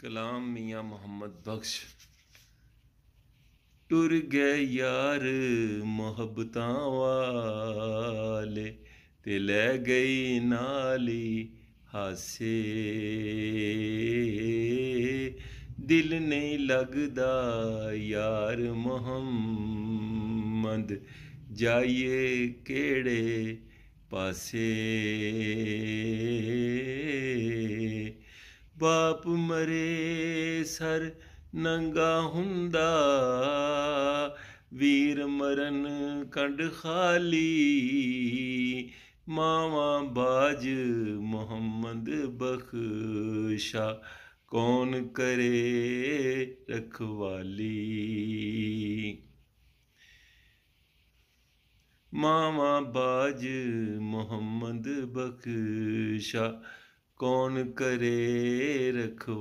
ਕਲਾਮ ਮੀਆਂ ਮੁਹੰਮਦ ਬਖਸ਼ ਟੁਰ ਗਏ ਯਾਰ ਮੁਹੱਬਤਾਂ ਵਾਲੇ ਤੇ ਲੈ ਗਈ ਨਾਲੀ ਹਾਸੇ ਦਿਲ ਨਹੀਂ ਲੱਗਦਾ ਯਾਰ ਮੁਹੰਮਦ ਜਾਈਏ ਕਿਹੜੇ ਪਾਸੇ ਬਾਪ ਮਰੇ ਸਰ ਨੰਗਾ ਹੁੰਦਾ ਵੀਰ ਮਰਨ ਕੰਡ ਖਾਲੀ ਮਾਵਾ ਬਾਜ ਮੁਹੰਮਦ ਬਖਸ਼ਾ ਕੌਣ ਕਰੇ ਰਖਵਾਲੀ ਮਾਵਾ ਬਾਜ ਮੁਹੰਮਦ ਬਖਸ਼ਾ ਕੌਣ ਕਰੇ ਰਖਵਾ